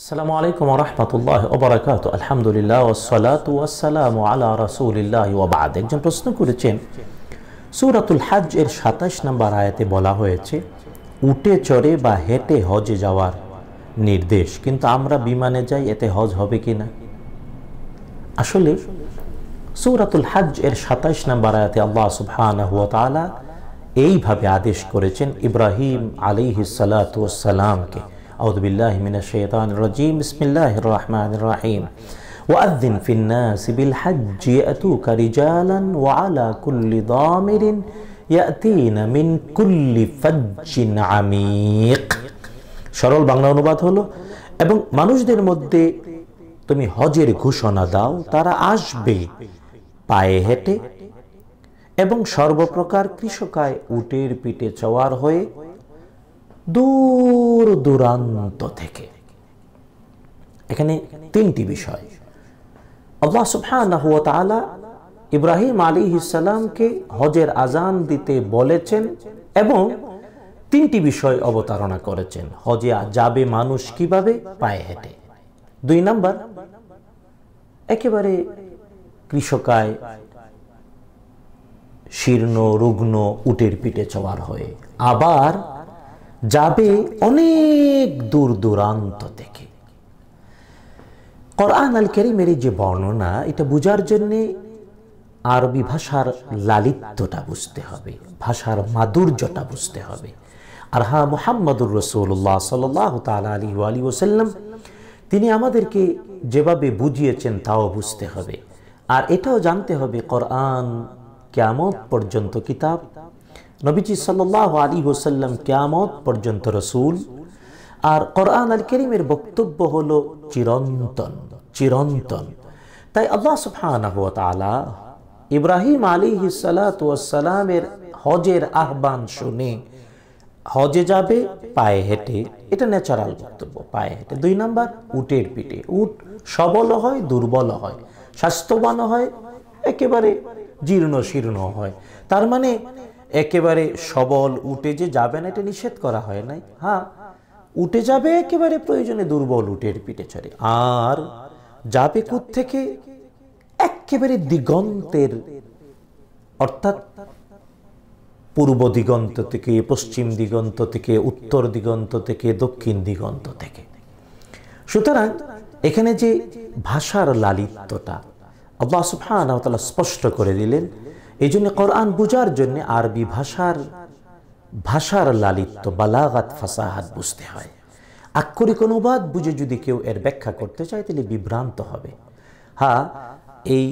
আসসালামু আলাইকুম রহমতুল্লাহ ওবরাকাত আলহামদুলিল্লাহ ওসালাত ওয়াসালাম আলা রসুলিল্লাহ ওবাদ একজন প্রশ্ন করেছেন সুরাতুল হাজ এর সাতাশ নম্বর আয়াতে বলা হয়েছে উটে চড়ে বা হেঁটে হজে যাওয়ার নির্দেশ কিন্তু আমরা বিমানে যাই এতে হজ হবে কি না আসলে সৌরাতুল হাজ এর সাতাশ নম্বর আয়াতে আল্লাহ সুবহান তালা এইভাবে আদেশ করেছেন ইব্রাহিম আলিহিসালাতামকে আউদুবিল্লাহ মিনা শেতান রাজিম বিসমিল্লাহ রহমান রাহিম ওয়াদ্দিন ফিন্নাস বিল হজ্জ ইয়াতুকা রিজালান ওয়া আলা কুল্লি দামিরিন ইয়াতিনা মিন কুল্লি ফাজ্জিন আমিক সরল বাংলা অনুবাদ হলো এবং মানুষদের মধ্যে তুমি হজের ঘোষণা দাও তারা আসবে পায়ে হেঁটে এবং সর্বপ্রকার কৃষকায় উটের পিঠে চওয়ার হয়ে দূর দূরান্ত থেকে এখানে তিনটি বিষয় আল্লাহ সুফান ইব্রাহিম আলী ইসালামকে হজের আজান দিতে বলেছেন এবং তিনটি বিষয় অবতারণা করেছেন হজে যাবে মানুষ কিভাবে পায়ে হেঁটে দুই নাম্বার একেবারে কৃষকায় শীর্ণ রুগ্ন উটের পিঠে চওয়ার হয়ে আবার যাবে অনেক দূর দূরান্ত থেকে কোরআন আল কেরিমের যে বর্ণনা এটা বোঝার জন্যে আরবি ভাষার লালিত্যটা বুঝতে হবে ভাষার মাধুর্যটা বুঝতে হবে আর হা মোহাম্মদুর রসুল্লাহ সাল্লাহ তালা আলী আলী ওসাল্লাম তিনি আমাদেরকে যেভাবে বুঝিয়েছেন তাও বুঝতে হবে আর এটাও জানতে হবে কোরআন কেমন পর্যন্ত কিতাব নবীজি সাল্লাহ আলী হোসাল্লাম কেয়ামত পর্যন্ত রসুল আর কোরআন আল করিমের বক্তব্য হল চিরন্তন চিরন্তন তাই আল্লাহ সুফানা ইব্রাহিম আলী হিসালাতামের হজের আহ্বান শুনে হজে যাবে পায়ে হেঁটে এটা ন্যাচারাল বক্তব্য পায়ে হেঁটে দুই নাম্বার উটের পিঠে উট সবল হয় দুর্বল হয় স্বাস্থ্যবান হয় একেবারে জীর্ণ শীর্ণ হয় তার মানে একেবারে সবল উঠে যে যাবে না এটা নিষেধ করা হয় নাই হ্যাঁ উঠে যাবে একেবারে প্রয়োজনে দুর্বল উটের পিঠে চড়ে আর যাবে থেকে একেবারে দিগন্তের অর্থাৎ পূর্ব দিগন্ত থেকে পশ্চিম দিগন্ত থেকে উত্তর দিগন্ত থেকে দক্ষিণ দিগন্ত থেকে সুতরাং এখানে যে ভাষার লালিত্যটা আল্লাহ সুফান স্পষ্ট করে দিলেন এই জন্য কোরআন বুঝার জন্য আরবি ভাষার ভাষার লালিত্য বালাগাত ফাসাহাত বুঝতে হয় আক্ষরিক অনুবাদ বুঝে যদি কেউ এর ব্যাখ্যা করতে চায় তাহলে বিভ্রান্ত হবে হ্যাঁ এই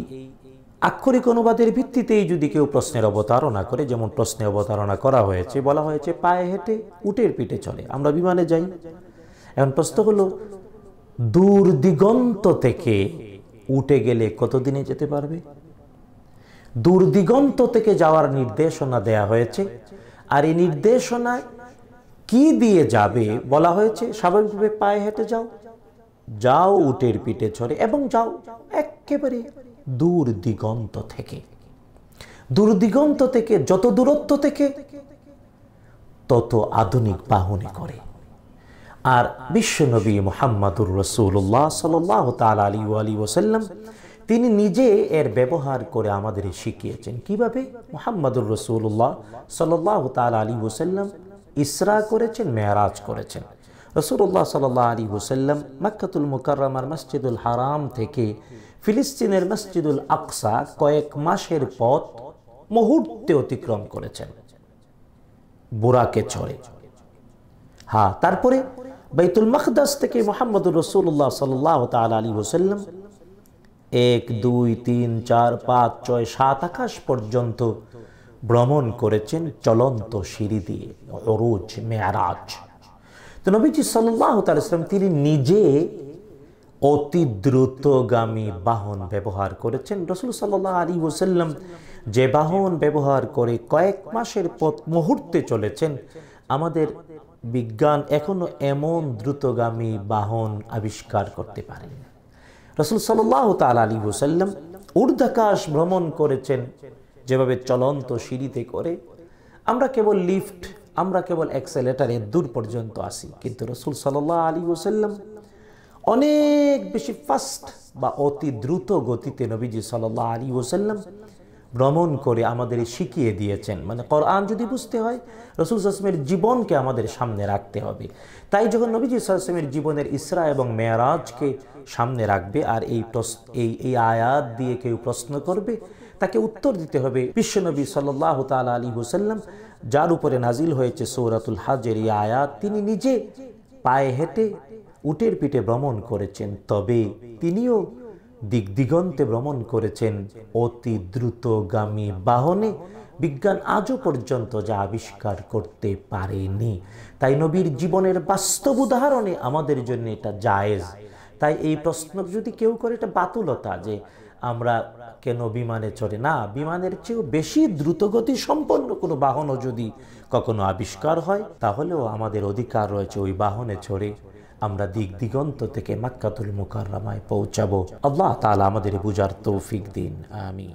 আক্ষরিক অনুবাদের ভিত্তিতেই যদি কেউ প্রশ্নের অবতারণা করে যেমন প্রশ্নে অবতারণা করা হয়েছে বলা হয়েছে পায়ে হেঁটে উটের পিঠে চলে আমরা বিমানে যাই এখন প্রশ্ন হলো দূর দিগন্ত থেকে উঠে গেলে কতদিনে যেতে পারবে দুর্দিগন্ত থেকে যাওয়ার নির্দেশনা দেয়া হয়েছে আর এই নির্দেশনায় কি দিয়ে যাবে বলা হয়েছে স্বাভাবিকভাবে পায়ে হেঁটে যাও যাও উটের পিঠে চড়ে এবং যাও একেবারে দূর দিগন্ত থেকে দূর দিগন্ত থেকে যত দূরত্ব থেকে তত আধুনিক বাহনে করে আর বিশ্বনবী মোহাম্মদুর রসুল্লাহ সাল তাল আলী আলী ওসাল্লাম তিনি নিজে এর ব্যবহার করে আমাদের শিখিয়েছেন কিভাবে মোহাম্মদুর রসুল্লাহ সাল্লাহ তাল আলী হুসাল্লাম ইসরা করেছেন মেয়ারাজ করেছেন রসুল্লাহ সাল্লাহ আলী হুসাল্লাম মাক্কাতুল মুকাররামার মসজিদুল হারাম থেকে ফিলিস্তিনের মসজিদুল আকসা কয়েক মাসের পথ মুহূর্তে অতিক্রম করেছেন বুরাকে ছড়ে হ্যাঁ তারপরে বেতুল মখদাস থেকে মোহাম্মদুর রসুল্লাহ সাল্লাহ তাল আলী হুসাল্লাম এক দুই তিন চার পাঁচ ছয় সাত আকাশ পর্যন্ত ভ্রমণ করেছেন চলন্ত সিঁড়ি দিয়ে অরুজ মেয়ারাজ তো নবীজি সাল্লাহ তালাম তিনি নিজে অতি দ্রুতগামী বাহন ব্যবহার করেছেন রসুল সাল্লাহ আলী ওসাল্লাম যে বাহন ব্যবহার করে কয়েক মাসের পথ মুহূর্তে চলেছেন আমাদের বিজ্ঞান এখনো এমন দ্রুতগামী বাহন আবিষ্কার করতে পারেনি রসুল সাল্লাহ তাল আলী হুসাল্লাম ঊর্ধ্বাকাশ ভ্রমণ করেছেন যেভাবে চলন্ত সিঁড়িতে করে আমরা কেবল লিফট আমরা কেবল অ্যাক্সেলেটারে দূর পর্যন্ত আসি কিন্তু রসুল সাল্লাহ আলী হুসাল্লাম অনেক বেশি ফাস্ট বা অতি দ্রুত গতিতে নবীজি সাল্লাহ আলী ওসাল্লাম ভ্রমণ করে আমাদের শিখিয়ে দিয়েছেন মানে কোরআন যদি বুঝতে হয় রসুল আসলামের জীবনকে আমাদের সামনে রাখতে হবে তাই যখন নবীজি আসলামের জীবনের ইসরা এবং মেয়ারাজকে সামনে রাখবে আর এই এই এই আয়াত দিয়ে কেউ প্রশ্ন করবে তাকে উত্তর দিতে হবে বিশ্বনবী সাল্লাহ তাল আলী হুসাল্লাম যার উপরে নাজিল হয়েছে সৌরাতুল হাজের এই আয়াত তিনি নিজে পায়ে হেঁটে উটের পিঠে ভ্রমণ করেছেন তবে তিনিও দিগদিগন্তে ভ্রমণ করেছেন অতি দ্রুতগামী বাহনে বিজ্ঞান আজও পর্যন্ত যা আবিষ্কার করতে পারেনি তাই নবীর জীবনের বাস্তব উদাহরণে আমাদের জন্য এটা জায়েজ তাই এই প্রশ্ন যদি কেউ করে এটা বাতুলতা যে আমরা কেন বিমানে চড়ে না বিমানের চেয়েও বেশি দ্রুতগতি সম্পন্ন কোনো বাহনও যদি কখনো আবিষ্কার হয় তাহলেও আমাদের অধিকার রয়েছে ওই বাহনে চড়ে আমরা দিক দিগন্ত থেকে মাক্কাতুল মুকাররামায় পৌঁছাবো আল্লাহ তালা আমাদের বুঝার তৌফিক দিন আমি